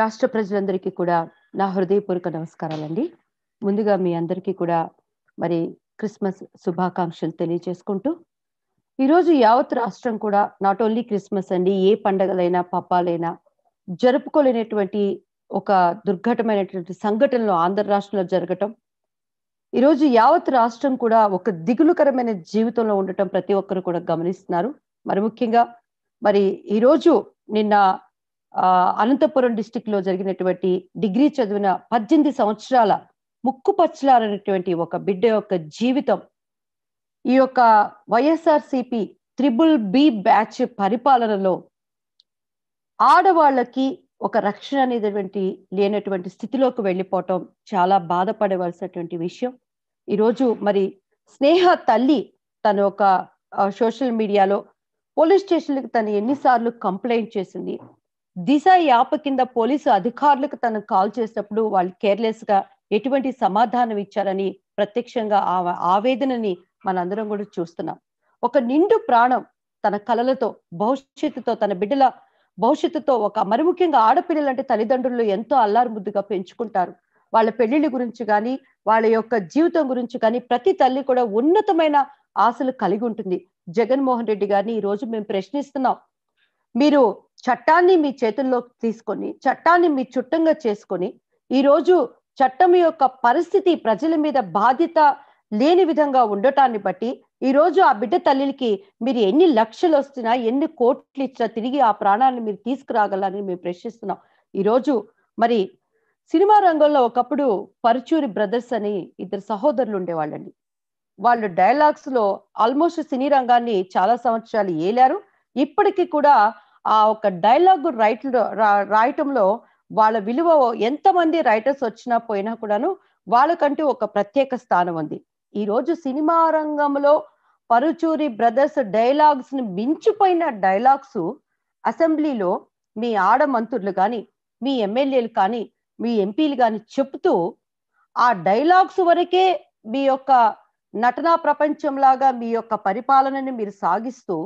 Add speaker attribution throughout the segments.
Speaker 1: రాష్ట్ర ప్రజలందరికీ కూడా నా హృదయపూర్వక నమస్కారాలండి ముందుగా మీ అందరికీ కూడా మరి క్రిస్మస్ శుభాకాంక్షలు తెలియజేసుకుంటూ ఈరోజు యావత్ రాష్ట్రం కూడా నాట్ ఓన్లీ క్రిస్మస్ అండి ఏ పండగలైనా పప్పాలైనా జరుపుకోలేనటువంటి ఒక దుర్ఘటమైనటువంటి సంఘటనలు ఆంధ్ర రాష్ట్రంలో జరగటం ఈరోజు యావత్ రాష్ట్రం కూడా ఒక దిగులుకరమైన జీవితంలో ఉండటం ప్రతి ఒక్కరు కూడా గమనిస్తున్నారు మరి ముఖ్యంగా మరి ఈరోజు నిన్న అనంతపురం డిస్టిక్ లో జరిగినటువంటి డిగ్రీ చదివిన పద్దెనిమిది సంవత్సరాల ముక్కు పచ్చలారనేటువంటి ఒక బిడ్డ యొక్క జీవితం ఈ యొక్క సిపి త్రిబుల్ బి బ్యాచ్ పరిపాలనలో ఆడవాళ్ళకి ఒక రక్షణ అనేటువంటి లేనటువంటి స్థితిలోకి వెళ్ళిపోవటం చాలా బాధపడవలసినటువంటి విషయం ఈరోజు మరి స్నేహ తల్లి తన ఒక సోషల్ మీడియాలో పోలీస్ స్టేషన్లకు తను ఎన్నిసార్లు కంప్లైంట్ చేసింది దిశ యాప్ కింద పోలీసు అధికారులకు తను కాల్ చేసినప్పుడు వాళ్ళు కేర్లెస్ గా ఎటువంటి సమాధానం ఇచ్చారని ప్రత్యక్షంగా ఆవేదనని మనందరం కూడా చూస్తున్నాం ఒక నిండు ప్రాణం తన కలలతో భవిష్యత్తుతో తన బిడ్డల భవిష్యత్తుతో ఒక మరి ముఖ్యంగా ఆడపిల్లలు అంటే తల్లిదండ్రులు ఎంతో అల్లారు ముద్దుగా పెంచుకుంటారు వాళ్ళ పెళ్లిళ్ళ గురించి కానీ వాళ్ళ యొక్క జీవితం గురించి కానీ ప్రతి తల్లి కూడా ఉన్నతమైన ఆశలు కలిగి ఉంటుంది జగన్మోహన్ రెడ్డి గారిని ఈ రోజు మేము ప్రశ్నిస్తున్నాం మీరు చట్టాన్ని మీ చేతుల్లోకి తీసుకొని చట్టాన్ని మీ చుట్టంగా చేసుకొని ఈరోజు చట్టం యొక్క పరిస్థితి ప్రజల మీద బాధ్యత లేని విధంగా ఉండటాన్ని బట్టి ఈరోజు ఆ బిడ్డ తల్లికి మీరు ఎన్ని లక్షలు వస్తున్నా ఎన్ని కోట్లు ఇచ్చినా తిరిగి ఆ ప్రాణాన్ని మీరు తీసుకురాగలని మేము ప్రశ్నిస్తున్నాం ఈరోజు మరి సినిమా రంగంలో ఒకప్పుడు పరుచూరి బ్రదర్స్ అని ఇద్దరు సహోదరులు ఉండేవాళ్ళండి వాళ్ళు డైలాగ్స్ లో ఆల్మోస్ట్ సినీ రంగాన్ని చాలా సంవత్సరాలు ఏలారు ఇప్పటికీ కూడా ఆ ఒక డైలాగ్ రైట్ రాయటంలో వాళ్ళ విలువ ఎంతమంది రైటర్స్ వచ్చినా పోయినా కూడాను వాళ్ళకంటూ ఒక ప్రత్యేక స్థానం ఉంది ఈ రోజు సినిమా రంగంలో పరుచూరి బ్రదర్స్ డైలాగ్స్ ని మించిపోయిన డైలాగ్స్ అసెంబ్లీలో మీ ఆడమంత్రులు కానీ మీ ఎమ్మెల్యేలు కానీ మీ ఎంపీలు కానీ చెప్తూ ఆ డైలాగ్స్ వరకే మీ యొక్క నటనా ప్రపంచంలాగా మీ యొక్క పరిపాలనని మీరు సాగిస్తూ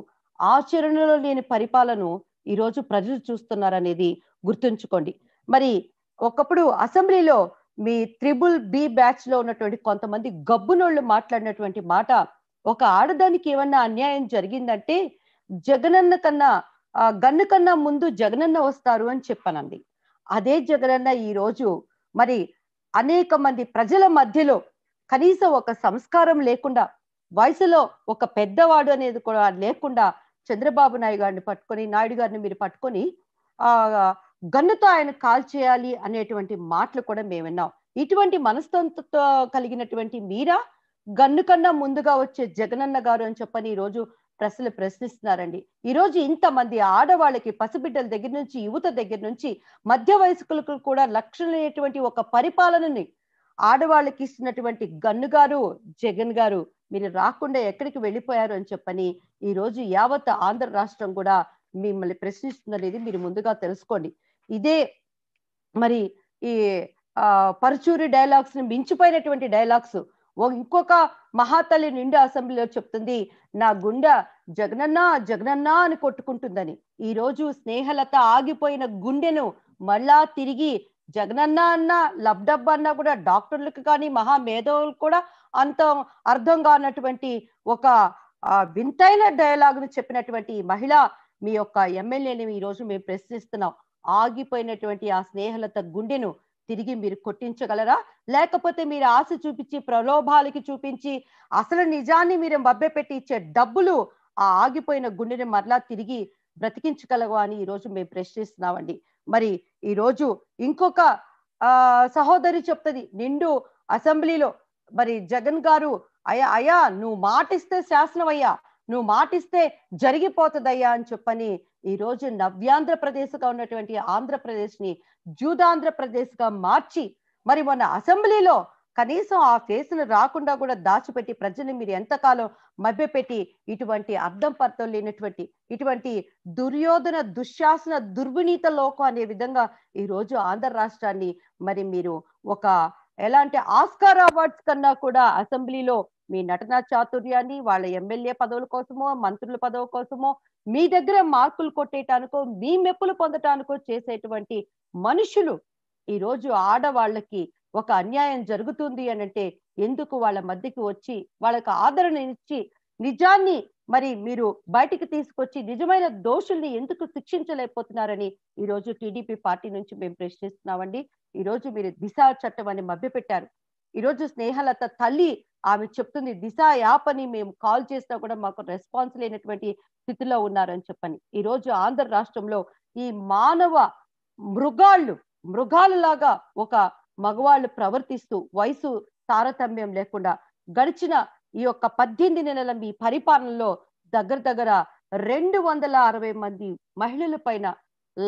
Speaker 1: ఆచరణలో లేని పరిపాలన ఈరోజు ప్రజలు చూస్తున్నారనేది గుర్తుంచుకోండి మరి ఒకప్పుడు అసెంబ్లీలో మీ త్రిబుల్ బి బ్యాచ్ లో ఉన్నటువంటి కొంతమంది గబ్బునోళ్ళు మాట్లాడినటువంటి మాట ఒక ఆడదానికి ఏమన్నా అన్యాయం జరిగిందంటే జగనన్న కన్నా గన్ను కన్నా ముందు జగనన్న వస్తారు అని చెప్పానండి అదే జగనన్న ఈ రోజు మరి అనేక మంది ప్రజల మధ్యలో కనీసం ఒక సంస్కారం లేకుండా వయసులో ఒక పెద్దవాడు అనేది కూడా లేకుండా చంద్రబాబు నాయుడు గారిని పట్టుకొని నాయుడు గారిని మీరు పట్టుకొని ఆ గన్నుతో ఆయన కాల్ చేయాలి అనేటువంటి మాటలు కూడా మేము విన్నాం ఇటువంటి మనస్తంత కలిగినటువంటి మీరా గన్ను కన్నా ముందుగా వచ్చే జగనన్న గారు అని చెప్పని ఈ రోజు ప్రశ్నలు ప్రశ్నిస్తున్నారండి ఈ రోజు ఇంతమంది ఆడవాళ్ళకి పసిబిడ్డల దగ్గర నుంచి యువత దగ్గర నుంచి మధ్య వయస్కులకు కూడా లక్షలైనటువంటి ఒక పరిపాలనని ఆడవాళ్ళకి ఇస్తున్నటువంటి గన్ను గారు జగన్ గారు మీరు రాకుండా ఎక్కడికి వెళ్ళిపోయారు అని చెప్పని ఈ రోజు యావత్ ఆంధ్ర రాష్ట్రం కూడా మిమ్మల్ని అనేది మీరు ముందుగా తెలుసుకోండి ఇదే మరి ఈ పరచూరి డైలాగ్స్ ని మించిపోయినటువంటి డైలాగ్స్ ఇంకొక మహాతల్లి నిండు అసెంబ్లీలో చెప్తుంది నా గుండె జగనన్న జగనన్న అని కొట్టుకుంటుందని ఈ రోజు స్నేహలత ఆగిపోయిన గుండెను మళ్ళా తిరిగి జగనన్న అన్న లబ్డబ్ అన్న కూడా డాక్టర్లకు కానీ మహా మేధావులకు కూడా అంత అర్థం కానటువంటి ఒక వింతైన డైలాగ్ను చెప్పినటువంటి మహిళ మీ యొక్క ఎమ్మెల్యేని ఈ రోజు మేము ప్రశ్నిస్తున్నాం ఆగిపోయినటువంటి ఆ స్నేహలత గుండెను తిరిగి మీరు కొట్టించగలరా లేకపోతే మీరు ఆశ చూపించి ప్రలోభాలకి చూపించి అసలు నిజాన్ని మీరు మభ్యపెట్టి ఇచ్చే డబ్బులు ఆ ఆగిపోయిన గుండెని మరలా తిరిగి బ్రతికించగలవు అని ఈరోజు మేము ప్రశ్నిస్తున్నామండి మరి ఈరోజు ఇంకొక సహోదరి చెప్తుంది నిండు అసెంబ్లీలో మరి జగన్ గారు అయ్యా అయ్యా నువ్వు మాటిస్తే శాసనం అయ్యా నువ్వు మాటిస్తే జరిగిపోతుందయ్యా అని చెప్పని ఈ రోజు నవ్యాంధ్రప్రదేశ్గా ఉన్నటువంటి ఆంధ్రప్రదేశ్ని జూదాంధ్రప్రదేశ్గా మార్చి మరి మొన్న అసెంబ్లీలో కనీసం ఆ ఫేస్ను రాకుండా కూడా దాచిపెట్టి ప్రజల్ని మీరు ఎంతకాలం మభ్యపెట్టి ఇటువంటి అర్థం పర్థం లేనటువంటి ఇటువంటి దుర్యోధన దుశ్శాసన దుర్వినీత లోకం అనే విధంగా ఈ రోజు ఆంధ్ర రాష్ట్రాన్ని మరి మీరు ఒక ఎలాంటి ఆస్కార్ అవార్డ్స్ కన్నా కూడా అసెంబ్లీలో మీ నటన చాతుర్యాన్ని వాళ్ళ ఎమ్మెల్యే పదవుల కోసమో మంత్రుల పదవి కోసమో మీ దగ్గర మార్కులు కొట్టేయటానికో మీ మెప్పులు పొందటానికో చేసేటువంటి మనుషులు ఈ రోజు ఆడవాళ్ళకి ఒక అన్యాయం జరుగుతుంది అని అంటే ఎందుకు వాళ్ళ మధ్యకి వచ్చి వాళ్ళకు ఆదరణ ఇచ్చి నిజాన్ని మరి మీరు బయటికి తీసుకొచ్చి నిజమైన దోషుల్ని ఎందుకు శిక్షించలేకపోతున్నారని ఈ రోజు టీడీపీ పార్టీ నుంచి మేము ప్రశ్నిస్తున్నామండి ఈ రోజు మీరు దిశ చట్టం అని మభ్యపెట్టారు ఈరోజు స్నేహలత తల్లి ఆమె చెప్తుంది దిశ యాప్ అని మేము కాల్ చేసినా కూడా మాకు రెస్పాన్స్ లేనటువంటి స్థితిలో ఉన్నారని చెప్పని ఈ రోజు ఆంధ్ర రాష్ట్రంలో ఈ మానవ మృగాళ్ళు లాగా ఒక మగవాళ్ళు ప్రవర్తిస్తూ వయసు తారతమ్యం లేకుండా గడిచిన ఈ యొక్క పద్దెనిమిది నెలల మీ పరిపాలనలో దగ్గర దగ్గర రెండు వందల అరవై మంది మహిళల పైన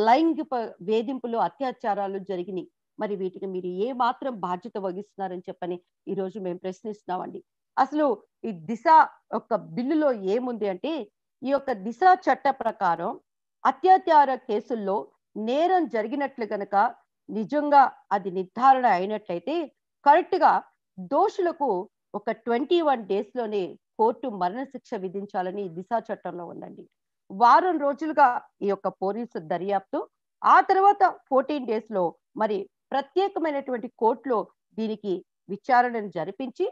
Speaker 1: లైంగిక వేధింపులు అత్యాచారాలు జరిగినాయి మరి వీటికి మీరు ఏ మాత్రం బాధ్యత వహిస్తున్నారని చెప్పని ఈరోజు మేము ప్రశ్నిస్తున్నామండి అసలు ఈ దిశ యొక్క బిల్లులో ఏముంది అంటే ఈ యొక్క దిశ చట్ట ప్రకారం అత్యాచార కేసుల్లో నేరం జరిగినట్లు గనక నిజంగా అది నిర్ధారణ అయినట్లయితే కరెక్ట్గా దోషులకు ఒక ట్వంటీ వన్ డేస్లోనే కోర్టు మరణశిక్ష విధించాలని దిశా చట్టంలో ఉందండి వారం రోజులుగా ఈ యొక్క పోలీసు దర్యాప్తు ఆ తర్వాత ఫోర్టీన్ డేస్లో మరి ప్రత్యేకమైనటువంటి కోర్టులో దీనికి విచారణను జరిపించి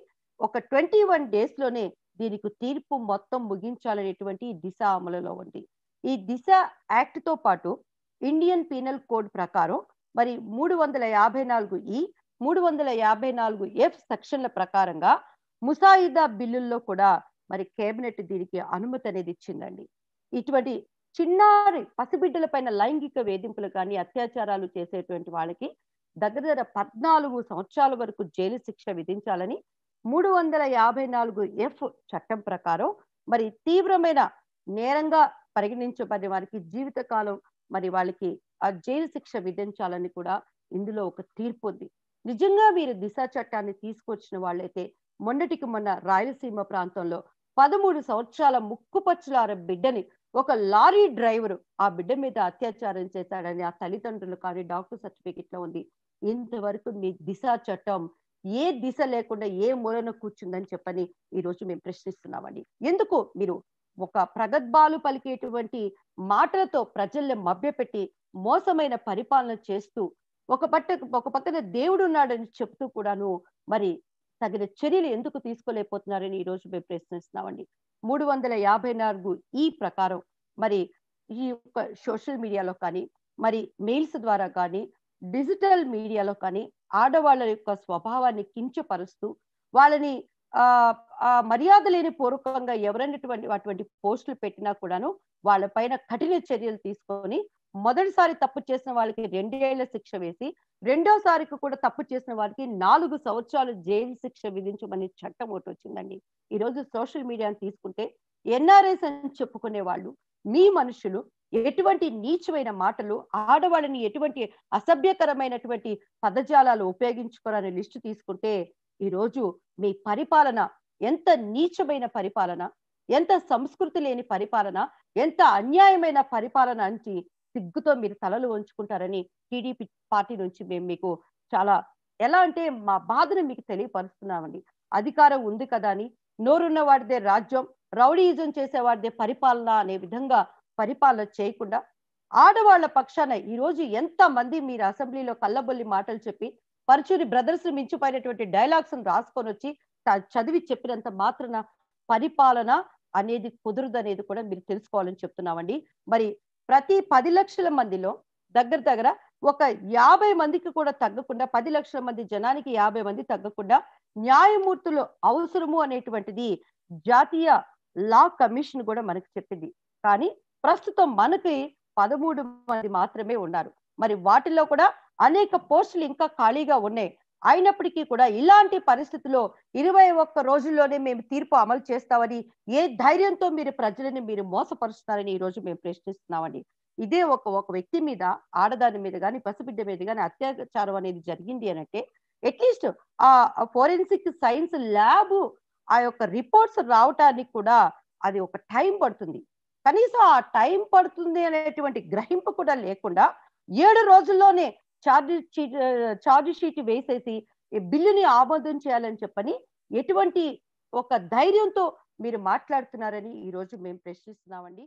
Speaker 1: ఒక ట్వంటీ వన్ డేస్లోనే దీనికి తీర్పు మొత్తం ముగించాలనేటువంటి దిశ అమలులో ఉంది ఈ దిశ యాక్ట్ తో పాటు ఇండియన్ పీనల్ కోడ్ ప్రకారం మరి మూడు వందల యాభై నాలుగు ఈ మూడు వందల యాభై నాలుగు ఎఫ్ సెక్షన్ల ప్రకారంగా ముసాయిదా బిల్లుల్లో కూడా మరి కేబినెట్ దీనికి అనుమతి అనేది ఇచ్చిందండి ఇటువంటి చిన్నారి పసిబిడ్డల పైన లైంగిక వేధింపులు కానీ అత్యాచారాలు చేసేటువంటి వాళ్ళకి దగ్గర దగ్గర పద్నాలుగు సంవత్సరాల వరకు జైలు శిక్ష విధించాలని మూడు వందల యాభై నాలుగు ఎఫ్ చట్టం ప్రకారం మరి తీవ్రమైన నేరంగా పరిగణించబడిన వారికి జీవితకాలం మరి వాళ్ళకి ఆ జైలు శిక్ష విధించాలని కూడా ఇందులో ఒక తీర్పు ఉంది నిజంగా వీరు దిశ చట్టాన్ని తీసుకొచ్చిన వాళ్ళైతే మొన్నటికి మొన్న రాయలసీమ ప్రాంతంలో పదమూడు సంవత్సరాల ముక్కుపచ్చులార బిడ్డని ఒక లారీ డ్రైవరు ఆ బిడ్డ మీద అత్యాచారం చేశాడని ఆ తల్లిదండ్రులు కానీ డాక్టర్ సర్టిఫికెట్ లో ఉంది ఇంతవరకు మీ దిశ చట్టం ఏ దిశ లేకుండా ఏ మూలన కూర్చుందని చెప్పని ఈ రోజు మేము ప్రశ్నిస్తున్నామండి ఎందుకు మీరు ఒక ప్రగద్భాలు పలికేటువంటి మాటలతో ప్రజల్ని మభ్యపెట్టి మోసమైన పరిపాలన చేస్తూ ఒక పట్ట ఒక పక్కన దేవుడు ఉన్నాడని చెప్తూ కూడాను మరి తగిన చర్యలు ఎందుకు తీసుకోలేకపోతున్నారని ఈ రోజు మేము ప్రశ్నిస్తున్నామండి మూడు వందల యాభై నాలుగు ఈ ప్రకారం మరి ఈ యొక్క సోషల్ మీడియాలో కానీ మరి మెయిల్స్ ద్వారా కానీ డిజిటల్ మీడియాలో కానీ ఆడవాళ్ళ యొక్క స్వభావాన్ని కించపరుస్తూ వాళ్ళని ఆ మర్యాద లేని పూర్వకంగా ఎవరైనటువంటి అటువంటి పోస్టులు పెట్టినా కూడాను వాళ్ళపైన కఠిన చర్యలు తీసుకొని మొదటిసారి తప్పు చేసిన వాళ్ళకి రెండేళ్ల శిక్ష వేసి రెండోసారికి కూడా తప్పు చేసిన వారికి నాలుగు సంవత్సరాలు జైలు శిక్ష విధించమని చట్టం ఒకటి వచ్చిందండి ఈరోజు సోషల్ మీడియాను తీసుకుంటే ఎన్ఆర్ఎస్ అని చెప్పుకునే వాళ్ళు మీ మనుషులు ఎటువంటి నీచమైన మాటలు ఆడవాళ్ళని ఎటువంటి అసభ్యకరమైనటువంటి పదజాలాలు ఉపయోగించుకోరనే లిస్టు తీసుకుంటే ఈరోజు మీ పరిపాలన ఎంత నీచమైన పరిపాలన ఎంత సంస్కృతి లేని పరిపాలన ఎంత అన్యాయమైన పరిపాలన అంటి సిగ్గుతో మీరు తలలు వంచుకుంటారని టీడీపీ పార్టీ నుంచి మేము మీకు చాలా ఎలా అంటే మా బాధను మీకు తెలియపరుస్తున్నామండి అధికారం ఉంది కదా అని నోరున్న వాడిదే రాజ్యం రౌడీయిజం చేసేవాడిదే పరిపాలన అనే విధంగా పరిపాలన చేయకుండా ఆడవాళ్ల పక్షాన ఈరోజు ఎంత మంది మీరు అసెంబ్లీలో కళ్ళబొల్లి మాటలు చెప్పి పరచూరి బ్రదర్స్ మించిపోయినటువంటి డైలాగ్స్ రాసుకొని వచ్చి చదివి చెప్పినంత మాత్రాన పరిపాలన అనేది కుదరదు అనేది కూడా మీరు తెలుసుకోవాలని చెప్తున్నామండి మరి ప్రతి పది లక్షల మందిలో దగ్గర దగ్గర ఒక యాభై మందికి కూడా తగ్గకుండా పది లక్షల మంది జనానికి యాభై మంది తగ్గకుండా న్యాయమూర్తులు అవసరము అనేటువంటిది జాతీయ లా కమిషన్ కూడా మనకు చెప్పింది కానీ ప్రస్తుతం మనకి పదమూడు మంది మాత్రమే ఉన్నారు మరి వాటిల్లో కూడా అనేక పోస్టులు ఇంకా ఖాళీగా ఉన్నాయి అయినప్పటికీ కూడా ఇలాంటి పరిస్థితుల్లో ఇరవై ఒక్క రోజుల్లోనే మేము తీర్పు అమలు చేస్తామని ఏ ధైర్యంతో మీరు ప్రజలను మీరు మోసపరుస్తున్నారని ఈ రోజు మేము ప్రశ్నిస్తున్నామండి ఇదే ఒక ఒక వ్యక్తి మీద ఆడదాని మీద కానీ పసిబిడ్డ మీద కానీ అత్యాచారం అనేది జరిగింది అనంటే అట్లీస్ట్ ఆ ఫోరెన్సిక్ సైన్స్ ల్యాబ్ ఆ యొక్క రిపోర్ట్స్ రావటానికి కూడా అది ఒక టైం పడుతుంది కనీసం ఆ టైం పడుతుంది అనేటువంటి గ్రహింపు కూడా లేకుండా ఏడు రోజుల్లోనే ఛార్జి షీట్ ఛార్జ్ షీట్ వేసేసి బిల్లుని ఆమోదం చేయాలని చెప్పని ఎటువంటి ఒక ధైర్యంతో మీరు మాట్లాడుతున్నారని ఈ రోజు మేము ప్రశ్నిస్తున్నామండి